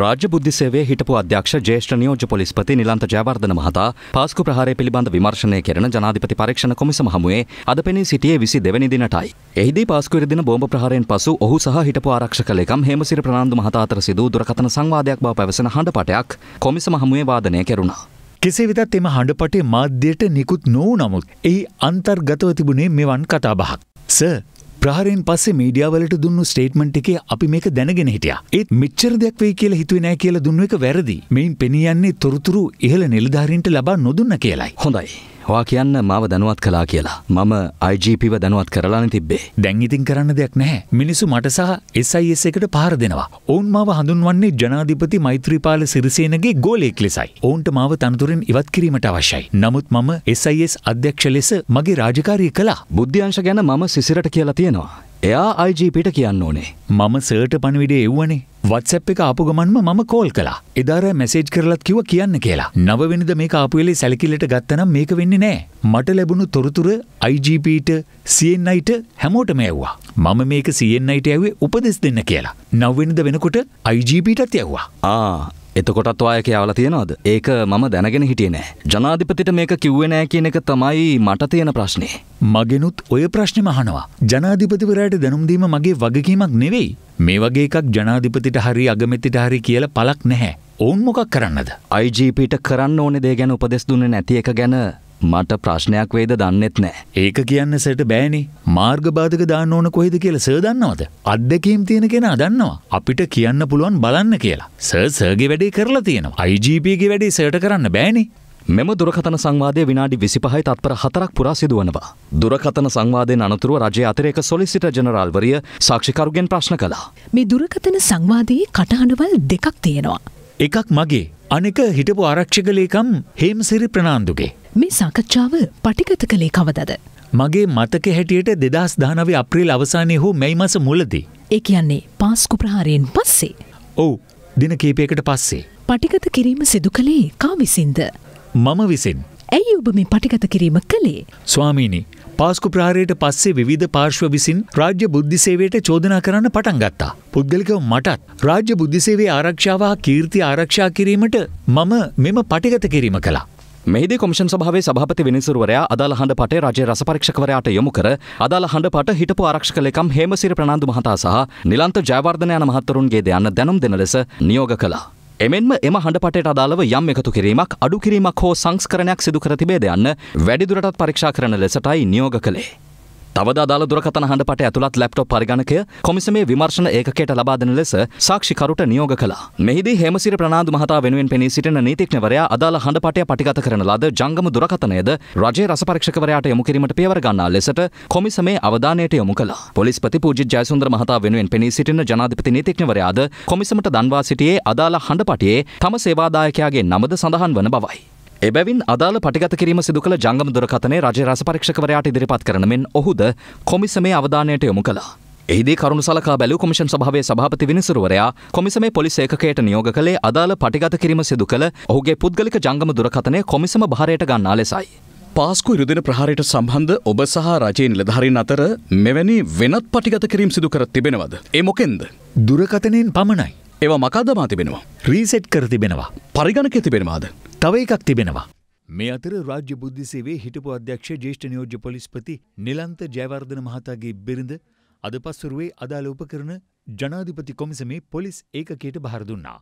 රාජ්‍ය බුද්ධි සේවයේ හිටපු අධ්‍යක්ෂ ජේෂ්ඨ නියෝජ්‍ය පොලිස්පති නිලන්ත ජයවර්ධන මහතා පාස්කු ප්‍රහාරය පිළිබඳ විමර්ශනය කෙරෙන ජනාධිපති පරීක්ෂණ කොමිසම හමුවේ අද පෙනී සිටියේ 22 දිනටයි. එහිදී පාස්කු ඉරිදින බෝම්බ ප්‍රහාරයෙන් පසු ඔහු සහ හිටපු ආරක්ෂක ලේකම් හේමසිරි ප්‍රනාන්දු මහතා අතර සිදු දුරකථන සංවාදයක් බව පැවසෙන හඬපටයක් කොමිසම හමුවේ වාදනය කෙරුණා. කෙසේ වෙතත් එම හඬපටේ මාධ්‍යයට නිකුත් නොවූ නමුත් එහි අන්තර්ගතව තිබුණේ මෙවන් කතාබහක්. ස ප්‍රහරෙන් පස්සේ මීඩියාවලට දුන්නු ස්ටේට්මන්ට් එකේ අපි මේක දැනගෙන හිටියා. ඒත් මෙච්චර දෙයක් වෙයි කියලා හිතුවේ නැහැ කියලා දුන්න එක වැරදි. මෙයින් පෙනී යන්නේ තොරතුරු ඉහළ නිලධාරීන්ට ලබා නොදුන්න කියලයි. හොඳයි. හවා කියන්න මාව දැනුවත් කලා කියලා මම අයිජීපිව දැනුවත් කරලාන තිබේ දැන් ඉතින් කරන්න දෙයක් නැහැ මිනිසු මට සහ එසයිස් එකට පාර දෙනවා ඔවුන් මාව හඳුන්වන්නේ ජනාධිපති මෛත්‍රීපාල සිරිසේනගේ ගෝලයෙක් ලෙසයි ඔවුන්ට මාව තනතුරෙන් ඉවත් කිරීමට අවශ්‍යයි නමුත් මම එසයිස් අධ්‍යක්ෂ ලෙස මගේ රාජකාරී කලා බුද්ධ්‍යංශ ගැන මම සිසිරට කියලා තියෙනවා එයා IGපට කියන්න ඕනේ. මම සර්ට පණවිඩේ එව්වනේ වත්සැප් එක ආපු ගමන්ම මම කෝල් කලා එදාර මැසේජ් කරලත් කිව කියන්න කියලා නවවෙනිද මේ ආපුවෙලේ සැලකිල්ලට ගත්තනම් මේක වෙන්න නෑ මට ලැබුණු තොරතුර IGPට සයිට හැමෝට මේව්වා මම මේක සයිට ඇවේ උපදෙස් දෙන්න කියලා නවවෙනිද වෙනකොට IGPටත් යව්වා ආ එතකොටත් වායක යාවලා තියෙනවද? ඒක මම දැනගෙන හිටියේ නෑ. ජනාධිපතිට මේක කිව්වේ නෑ කියන එක තමයි මට තියෙන ප්‍රශ්නේ. මගෙනුත් ඔය ප්‍රශ්නෙම අහනවා. ජනාධිපතිවරයාට දැනුම් දීම මගේ වගකීමක් නෙවෙයි. මේ වගේ එකක් ජනාධිපතිට හරි අගමැතිට හරි කියලා පළක් නැහැ. ඔවුන් මොකක් කරන්නද? IGPට කරන්න ඕනේ දේ ගැන උපදෙස් දුන්නේ නැති එක ගැන මට ප්‍රශ්නයක් වේද දන්නෙත් නෑ. ඒක කියන්න සට බෑනි මාර්ගබාධක දාන්න ඕන කොහෙද කියල සදන්නවද. අත්දකීම් තියෙන කෙන අදන්නවා. අපිට කියන්න පුළුවන් බලන්න කියලා. සර්සර්ගේ වැඩේ කරලා තියෙනවා. IGPගේ වැඩේ සට කරන්න බෑනි. මෙම දුරකතන සංවාදය විනාඩි විසිපහයි තත්පර හතරක් පුරා සිදුවනවා. දුරකතන සංවාදය අනතුරුව රජය අතරේක සොලිසිට ජනරල්වරිය සාක්ෂිකරුගෙන් ප්‍රශ්න කලා. මේ දුරකතන සංවාදයේ කටහඬවල් දෙකක් තියෙනවා. එකක් මගේ අනෙක හිටපු ආරක්ෂක ලේකම් හේම්සිරි ප්‍රනාන්දුගේ. මේ සාකච්ඡාව පටිගත කළේ කවදද. මගේ මතක හැටියට දෙදස් දානව අප්‍රීල් අවසානය හෝ මැයි මස මුලදී. ඒ කියන්නේ පාස්කු ප්‍රහාරයෙන් පස්සේ. ඔවු දින කීපයකට පස්සේ. පටිගත කිරීම සිදු කළේ කා විසින්ද. මම විසින්. ඇයි ඔබ මේ පටිගත කිරීම කළේ. ස්වාමීණී පාස්කු ප්‍රහාරයට පස්සේ විධ පාර්ශ්ව විසින් රාජ්‍ය බුද්ධිසේවයට චෝදනා කරන්න පටන් ගත්තා. පුද්ගලිකව මටත් රාජ්‍ය බුද්ධිසේවේ ආරක්ෂාව කීර්ති ආරක්ෂා කිරීමට මම මෙම පටිගත කිරීම කලා. මෙහිදී කොමිෂන් සභාවේ සභාපති විනිසුරුවරයා අදාළ හඬ පටේ රජයේ රසපරීක්ෂකවරයාට යොමු කර අදාළ හඬ පට හිටපු ආරක්ෂකලේකම් හේමසිරි ප්‍රනාන්දු මහතා සහ නිලන්ත ජයවර්ධන යන මහත්වරුන්ගේ ද යන්න දැනුම් දෙන ලෙස නියෝග කළා. එමෙන්ම එම හඬපටට අදාළව යම් එකතු කිරීමක් අඩු කිරීමක් හෝ සංස්කරණයක් සිදු කර තිබේද යන්න වැඩිදුරටත් පරීක්ෂා කරන ලෙසටයි නියෝග කළේ. තවද අදාළ දුරකථන හඬපට ඇතුළත් ලැප්ටොප් පරිගණකය කොමිසමේ විමර්ශන ඒකකයට ලබා දෙන ලෙස සාක්ෂිකරුට නියෝග කළා. මෙහිදී හේමසිරි ප්‍රනාන්දු මහතා වෙනුවෙන් පෙනී සිටින නීතිඥවරයා අදාළ හඬපටය පටිගත කරන ලද ජංගම දුරකථනයද රජයේ රසපරීක්ෂකවරයාට යොමු කිරීමට පියවර ගන්නා ලෙසට කොමිසමේ අවධානයට යොමු කළා. පොලිස්පති පූජිත් ජයසුන්දර මහතා වෙනුවෙන් පෙනී සිටින ජනාධිපති නීතිඥවරයාද කොමිසමට දන්වා සිටියේ අදාළ හඬපටියේ තම සේවාදායකයාගේ නමද සඳහන් වන බවයි. එබැවින් අදාළ පටිගත කිරීම සිදු කළ ජංගම දුරකතනේ රජ රස පරීක්ෂකවරයාට ඉදිරිපත් කරන මෙන් ඔහුද කොමිසමේ අවධානයට යොමු කළා. එහිදී කරුණු සලකා බැලූ කොමිෂන් සභාවේ සභාපති විනිසුරුවරයා කොමිසමේ පොලිස් ඒකකයට නියෝග කළේ අදාළ පටිගත කිරීම සිදු කළ ඔහුගේ පුද්ගලික ජංගම දුරකතනය කොමිසම භාරයට ගන්නා ලෙසයි. පාස්කු ඉරුදින ප්‍රහාරයට සම්බන්ධ ඔබ සහ රජයේ නිලධාරීන් අතර මෙවැනි වෙනත් පටිගත කිරීම් සිදු කර තිබෙනවද? ඒ මොකෙන්ද? දුරකතනෙන් පමණයි. ඒවා මකා දමා තිබෙනවා. රීසෙට් කර තිබෙනවා. පරිගණකයේ තිබෙනවාද? තව එකක් තිබෙනවා. මේ අතර රාජ්‍ය බුද්ධිසේවේ හිටපු අධ්‍යක්ෂ ජේෂ්ඨ නියෝජ්‍ය පොලිස්පති නිලන්ත ජයවර්ධන මහතාගේ බිරිඳ අද පස්වරුවේ අදාළ උපකරණ ජනාධිපති කොමිසමේ පොලිස් ඒකකයට භාර දුන්නා.